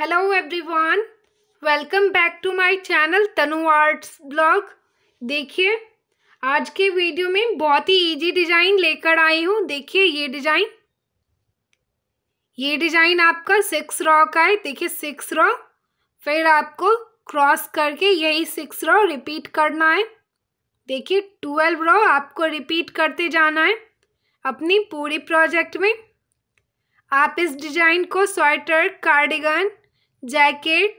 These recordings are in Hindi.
hello everyone welcome back to my channel Tanu arts blog देखिए आज के वीडियो में बहुत ही इजी डिज़ाइन लेकर आई हूँ देखिए ये डिज़ाइन ये डिज़ाइन आपका सिक्स रॉ का है देखिए सिक्स रॉ फिर आपको क्रॉस करके यही सिक्स रॉ रिपीट करना है देखिए ट्वेल्व रॉ आपको रिपीट करते जाना है अपनी पूरी प्रोजेक्ट में आप इस डिज़ाइन को स्वेटर कार्डिगन जैकेट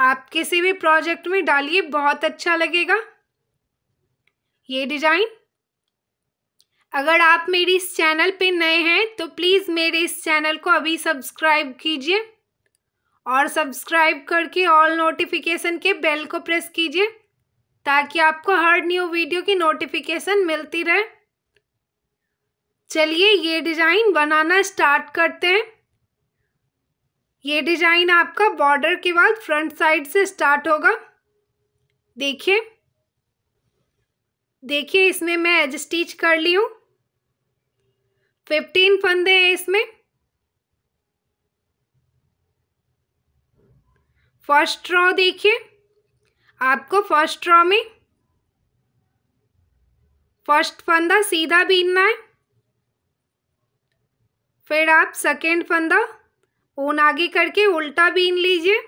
आप किसी भी प्रोजेक्ट में डालिए बहुत अच्छा लगेगा ये डिजाइन अगर आप मेरी इस चैनल पे नए हैं तो प्लीज़ मेरे इस चैनल को अभी सब्सक्राइब कीजिए और सब्सक्राइब करके ऑल नोटिफिकेशन के बेल को प्रेस कीजिए ताकि आपको हर न्यू वीडियो की नोटिफिकेशन मिलती रहे चलिए ये डिज़ाइन बनाना स्टार्ट करते हैं ये डिजाइन आपका बॉर्डर के बाद फ्रंट साइड से स्टार्ट होगा देखिए देखिए इसमें मैं एज स्टिच कर ली हूँ फिफ्टीन फंदे हैं इसमें फर्स्ट रॉ देखिए आपको फर्स्ट रॉ में फर्स्ट फंदा सीधा बीनना है फिर आप सेकेंड फंदा ऊन आगे करके उल्टा बीन लीजिए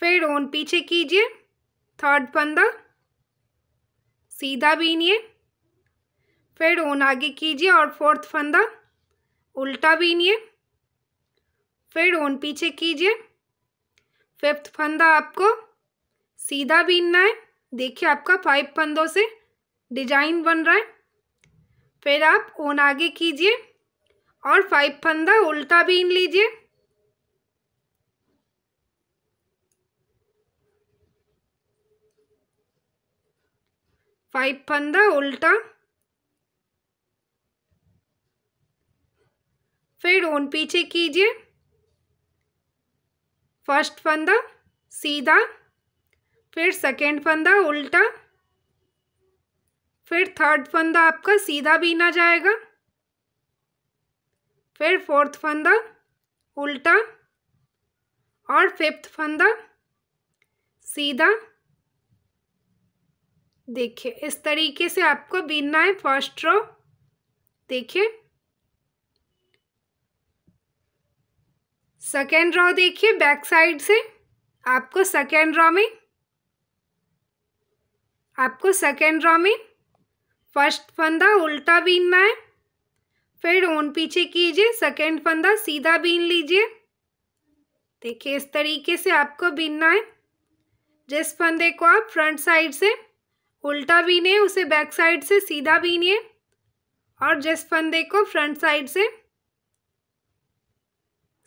फिर ऊन पीछे कीजिए थर्ड पंदा सीधा बीनिए फिर ऊन आगे कीजिए और फोर्थ फंदा उल्टा बीनिए फिर ऊन पीछे कीजिए फिफ्थ फंदा आपको सीधा बीनना है देखिए आपका फाइव फंदों से डिजाइन बन रहा है फिर आप ऊन आगे कीजिए और फाइव फंदा उल्टा बीन लीजिए फाइव फंदा उल्टा फिर ऊन पीछे कीजिए फर्स्ट फंदा सीधा फिर सेकेंड फंदा उल्टा फिर थर्ड फंदा आपका सीधा बीना जाएगा फिर फोर्थ फंदा उल्टा और फिफ्थ फंदा सीधा देखिए इस तरीके से आपको बीनना है फर्स्ट रो देखिए सेकेंड रॉ देखिए बैक साइड से आपको सेकेंड रॉ में आपको सेकेंड रॉ में फर्स्ट फंदा उल्टा बीनना है फिर ओन पीछे कीजिए सेकेंड फंदा सीधा बीन लीजिए देखिए इस तरीके से आपको बीनना है जिस फंदे को आप फ्रंट साइड से उल्टा बीने उसे बैक साइड से सीधा बीनिए और जिस फंदे को फ्रंट साइड से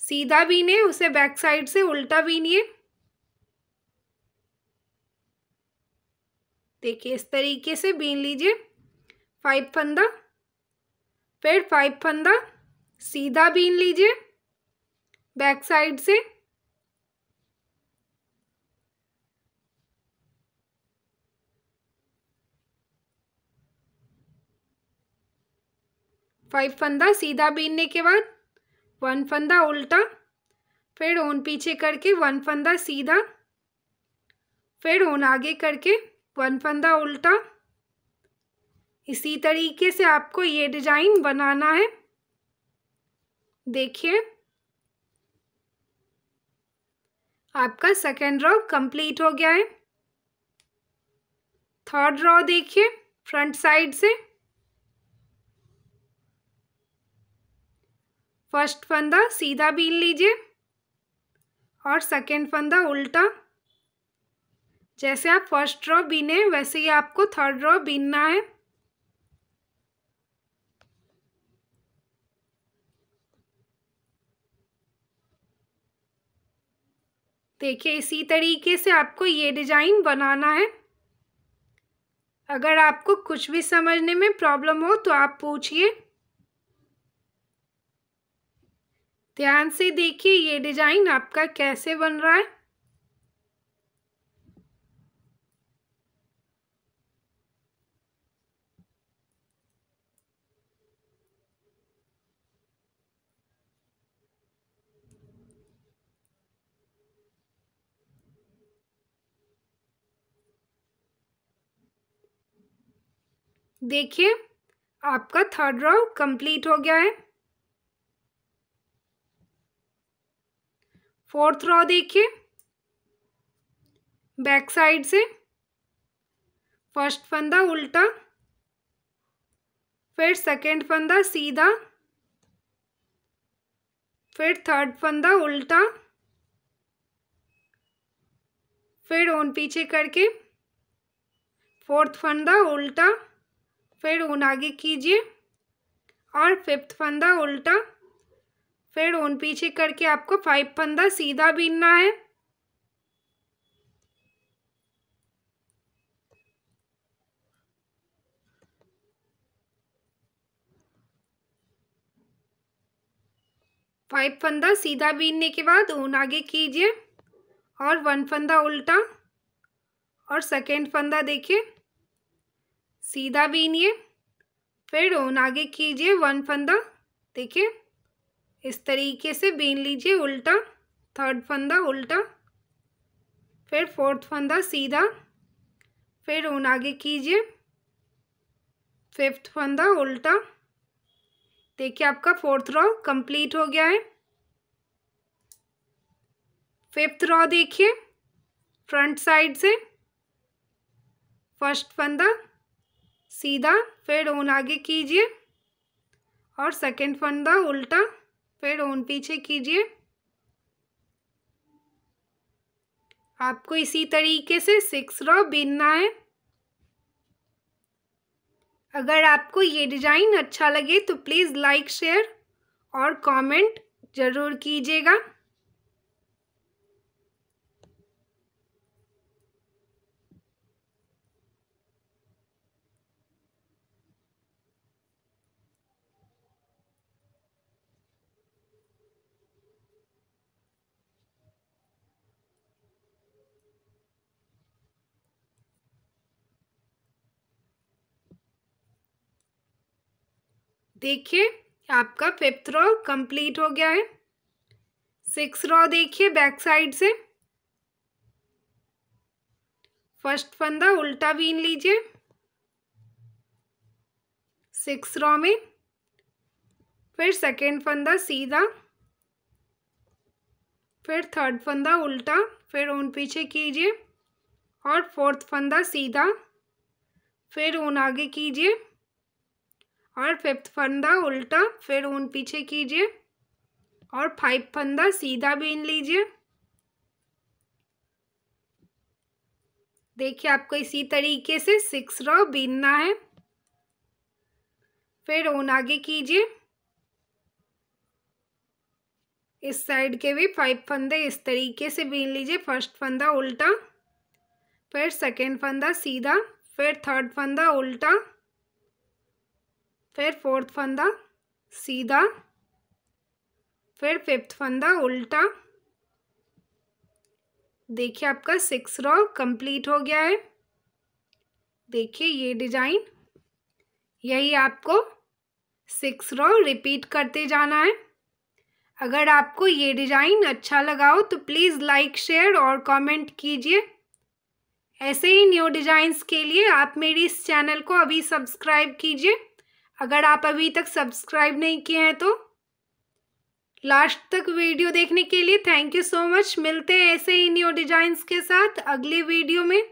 सीधा बीने उसे बैक साइड से उल्टा बीनिए देखिए इस तरीके से बीन लीजिए फाइव फंदा फिर फाइव फंदा सीधा बीन लीजिए बैक साइड से फाइव फंदा सीधा बीनने के बाद वन फंदा उल्टा फिर ओन पीछे करके वन फंदा सीधा फिर ओन आगे करके वन फंदा उल्टा इसी तरीके से आपको ये डिजाइन बनाना है देखिए आपका सेकेंड रॉ कंप्लीट हो गया है थर्ड रॉ देखिए फ्रंट साइड से फर्स्ट फंदा सीधा बीन लीजिए और सेकेंड फंदा उल्टा जैसे आप फर्स्ट रॉ बीने वैसे ही आपको थर्ड रॉ बीनना है देखिए इसी तरीके से आपको ये डिज़ाइन बनाना है अगर आपको कुछ भी समझने में प्रॉब्लम हो तो आप पूछिए ध्यान से देखिए ये डिज़ाइन आपका कैसे बन रहा है देखिए आपका थर्ड राउंड कंप्लीट हो गया है फोर्थ रॉ देखिए बैक साइड से फर्स्ट फंदा उल्टा फिर सेकंड फंदा सीधा फिर थर्ड फंदा उल्टा फिर ओन पीछे करके फोर्थ फंदा उल्टा फिर ऊन आगे कीजिए और फिफ्थ फंदा उल्टा फिर ऊन पीछे करके आपको फाइव फंदा सीधा बीनना है फाइव फंदा सीधा बीनने के बाद ऊन आगे कीजिए और वन फंदा उल्टा और सेकेंड फंदा देखिए सीधा बीनिए फिर आगे कीजिए वन फंदा देखिए इस तरीके से बीन लीजिए उल्टा थर्ड फंदा उल्टा फिर फोर्थ फंदा सीधा फिर ऊन आगे कीजिए फिफ्थ फंदा उल्टा देखिए आपका फोर्थ रॉ कंप्लीट हो गया है फिफ्थ रॉ देखिए फ्रंट साइड से फर्स्ट फंदा सीधा फिर ओन आगे कीजिए और सेकेंड फंदा उल्टा फिर ओन पीछे कीजिए आपको इसी तरीके से सिक्स रॉ बीनना है अगर आपको ये डिज़ाइन अच्छा लगे तो प्लीज़ लाइक शेयर और कमेंट ज़रूर कीजिएगा देखिए आपका फिफ्थ रॉ कंप्लीट हो गया है सिक्स रॉ देखिए बैक साइड से फर्स्ट फंदा उल्टा बीन लीजिए सिक्स रॉ में फिर सेकेंड फंदा सीधा फिर थर्ड फंदा उल्टा फिर ऊन पीछे कीजिए और फोर्थ फंदा सीधा फिर ऊन आगे कीजिए और फिफ्थ फंदा उल्टा फिर ऊन पीछे कीजिए और फाइव फंदा सीधा बीन लीजिए देखिए आपको इसी तरीके से सिक्स रो बीनना है फिर ऊन आगे कीजिए इस साइड के भी फाइव फंदे इस तरीके से बीन लीजिए फर्स्ट फंदा उल्टा फिर सेकेंड फंदा सीधा फिर थर्ड फंदा उल्टा फिर फोर्थ फंदा सीधा फिर फिफ्थ फंदा उल्टा देखिए आपका सिक्स रॉ कंप्लीट हो गया है देखिए ये डिजाइन यही आपको सिक्स रॉ रिपीट करते जाना है अगर आपको ये डिज़ाइन अच्छा लगा हो तो प्लीज़ लाइक शेयर और कमेंट कीजिए ऐसे ही न्यू डिज़ाइंस के लिए आप मेरी इस चैनल को अभी सब्सक्राइब कीजिए अगर आप अभी तक सब्सक्राइब नहीं किए हैं तो लास्ट तक वीडियो देखने के लिए थैंक यू सो मच मिलते हैं ऐसे ही न्यू डिजाइंस के साथ अगले वीडियो में